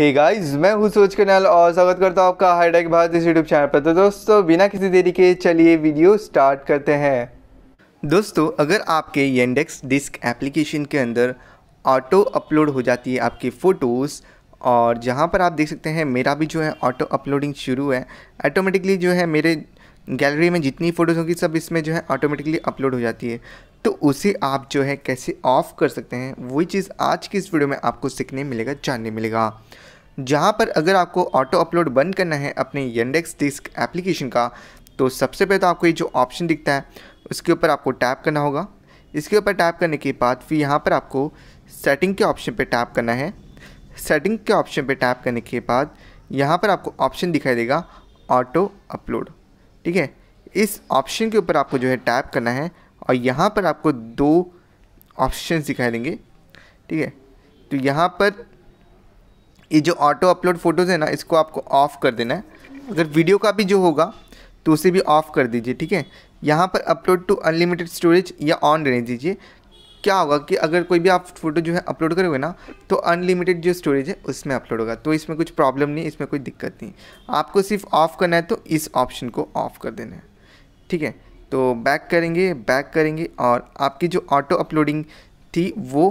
hey guys, मैं हूँ सूरज कन्याल और स्वागत करता हूँ आपका हाईटेक भारत इस यूट्यूब चैनल पर तो दोस्तों बिना किसी देरी के चलिए वीडियो स्टार्ट करते हैं दोस्तों अगर आपके येंडेक्स डिस्क एप्लीकेशन के अंदर ऑटो अपलोड हो जाती है आपकी फ़ोटोज़ और जहाँ पर आप देख सकते हैं मेरा भी जो है ऑटो अपलोडिंग शुरू है ऑटोमेटिकली जो है मेरे गैलरी में जितनी फ़ोटोज़ होंगी सब इसमें जो है ऑटोमेटिकली अपलोड हो जाती है तो उसे आप जो है कैसे ऑफ़ कर सकते हैं वही चीज़ आज की इस वीडियो में आपको सीखने मिलेगा जानने मिलेगा जहाँ पर अगर आपको ऑटो अपलोड बंद करना है अपने यंडेक्स डिस्क एप्लीकेशन का तो सबसे पहले तो आपको ये जो ऑप्शन दिखता है उसके ऊपर आपको टैप करना होगा इसके ऊपर टैप करने के बाद फिर यहाँ पर आपको सेटिंग के ऑप्शन पर टैप करना है सेटिंग के ऑप्शन पर टैप करने के बाद यहाँ पर आपको ऑप्शन दिखाई देगा ऑटो अपलोड ठीक है इस ऑप्शन के ऊपर आपको जो है टैप करना है और यहाँ पर आपको दो ऑप्शन दिखाई देंगे ठीक है तो यहाँ पर ये जो ऑटो अपलोड फ़ोटोज़ है ना इसको आपको ऑफ़ कर देना है अगर वीडियो का भी जो होगा तो उसे भी ऑफ़ कर दीजिए ठीक है यहाँ पर अपलोड टू अनलिमिटेड स्टोरेज या ऑन रहने दीजिए क्या होगा कि अगर कोई भी आप फोटो जो है अपलोड करोगे ना तो अनलिमिटेड जो स्टोरेज है उसमें अपलोड होगा तो इसमें कुछ प्रॉब्लम नहीं इसमें कोई दिक्कत नहीं आपको सिर्फ ऑफ़ करना है तो इस ऑप्शन को ऑफ़ कर देना है ठीक है तो बैक करेंगे बैक करेंगे और आपकी जो ऑटो अपलोडिंग थी वो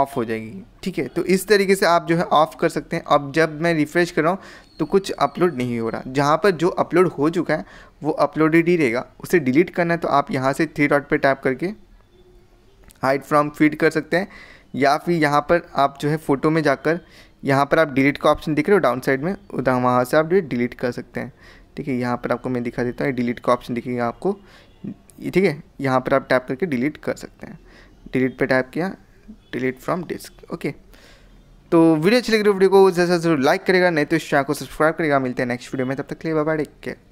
ऑफ़ हो जाएगी ठीक है तो इस तरीके से आप जो है ऑफ़ कर सकते हैं अब जब मैं रिफ़्रेश कर रहा हूँ तो कुछ अपलोड नहीं हो रहा जहाँ पर जो अपलोड हो चुका है वो अपलोडेड ही रहेगा उसे डिलीट करना है तो आप यहाँ से थ्री डॉट पर टैप करके हाइड फ्रॉम फीड कर सकते हैं या फिर यहाँ पर आप जो है फ़ोटो में जाकर यहाँ पर आप डिलीट का ऑप्शन दिख रहे हो डाउन साइड में उधर वहाँ से आप जो डिलीट कर सकते हैं ठीक है यहाँ पर आपको मैं दिखा देता हूँ डिलीट का ऑप्शन दिखेगा आपको ठीक है यहाँ पर आप टैप करके डिलीट कर सकते हैं डिलीट पर टैप किया डिलीट फ्रॉम डिस्क ओके तो वीडियो अच्छी लगी तो वीडियो को जैसा जरूर लाइक करेगा नहीं तो इस चैनल को सब्सक्राइब करेगा मिलते हैं नेक्स्ट वीडियो में तब तक के लिए बाय टेक केयर